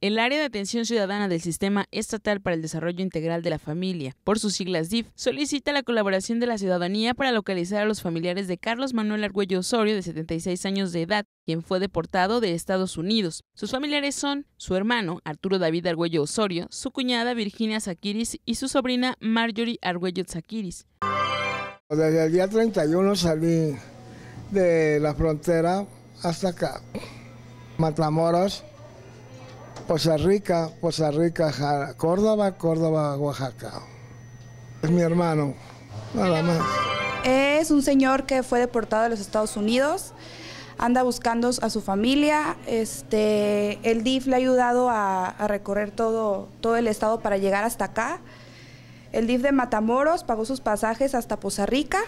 El Área de Atención Ciudadana del Sistema Estatal para el Desarrollo Integral de la Familia, por sus siglas DIF, solicita la colaboración de la ciudadanía para localizar a los familiares de Carlos Manuel Argüello Osorio, de 76 años de edad, quien fue deportado de Estados Unidos. Sus familiares son su hermano, Arturo David Argüello Osorio, su cuñada Virginia Zakiris y su sobrina Marjorie Argüello Zaquiris. Desde el día 31 salí de la frontera hasta acá, Matamoros Poza Rica, Poza Rica, Córdoba, Córdoba, Oaxaca. Es mi hermano, nada más. Es un señor que fue deportado de los Estados Unidos, anda buscando a su familia. Este, el DIF le ha ayudado a, recorrer todo, todo el estado para llegar hasta acá. El DIF de Matamoros pagó sus pasajes hasta Poza Rica.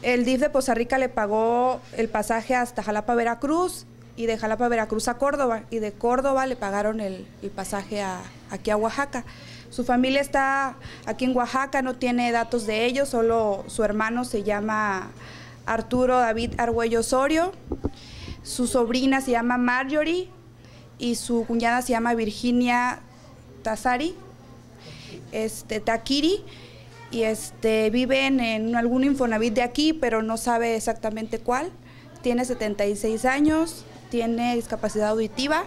El DIF de Poza Rica le pagó el pasaje hasta Jalapa, Veracruz y de Jalapa, Veracruz a Córdoba y de Córdoba le pagaron el, el pasaje aquí a Oaxaca. Su familia está aquí en Oaxaca, no tiene datos de ellos, solo su hermano se llama Arturo David Argüello Osorio, su sobrina se llama Marjorie y su cuñada se llama Virginia Tazari, este, Takiri, y este, viven en algún Infonavit de aquí, pero no sabe exactamente cuál. Tiene 76 años, tiene discapacidad auditiva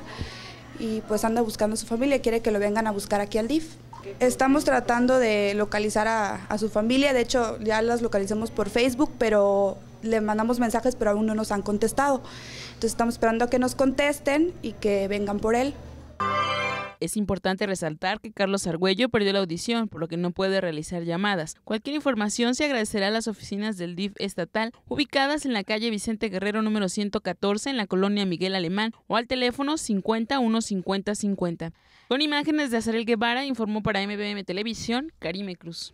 y pues anda buscando a su familia, quiere que lo vengan a buscar aquí al DIF. Estamos tratando de localizar a, a, su familia, de hecho ya las localizamos por Facebook, pero le mandamos mensajes pero aún no nos han contestado. Entonces estamos esperando a que nos contesten y que vengan por él es importante resaltar que Carlos Argüello perdió la audición, por lo que no puede realizar llamadas. Cualquier información se agradecerá a las oficinas del DIF estatal, ubicadas en la calle Vicente Guerrero número 114 en la colonia Miguel Alemán o al teléfono 50 Con imágenes de Azarel Guevara, informó para MBM Televisión, Karime Cruz.